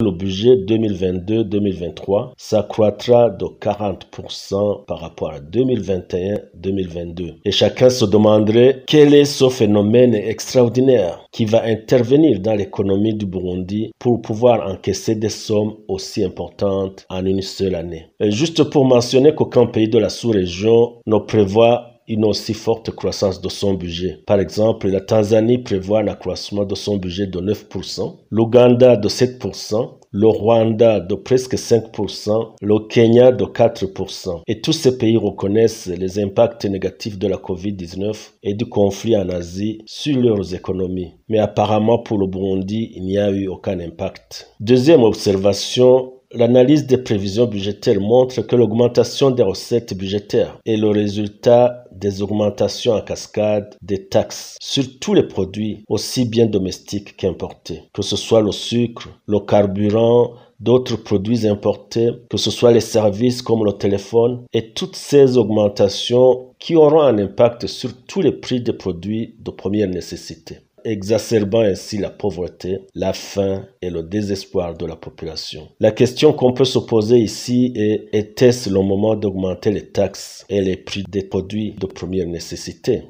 Le budget 2022-2023 s'accroîtra de 40% par rapport à 2021-2022. Et chacun se demanderait quel est ce phénomène extraordinaire qui va intervenir dans l'économie du Burundi pour pouvoir encaisser des sommes aussi importantes en une seule année. juste pour mentionner qu'aucun pays de la sous-région ne prévoit une aussi forte croissance de son budget. Par exemple, la Tanzanie prévoit un accroissement de son budget de 9%, l'Ouganda de 7%, le Rwanda de presque 5%, le Kenya de 4%. Et tous ces pays reconnaissent les impacts négatifs de la COVID-19 et du conflit en Asie sur leurs économies. Mais apparemment pour le Burundi, il n'y a eu aucun impact. Deuxième observation, L'analyse des prévisions budgétaires montre que l'augmentation des recettes budgétaires est le résultat des augmentations en cascade des taxes sur tous les produits, aussi bien domestiques qu'importés, que ce soit le sucre, le carburant, d'autres produits importés, que ce soit les services comme le téléphone, et toutes ces augmentations qui auront un impact sur tous les prix des produits de première nécessité exacerbant ainsi la pauvreté, la faim et le désespoir de la population. La question qu'on peut se poser ici est était-ce le moment d'augmenter les taxes et les prix des produits de première nécessité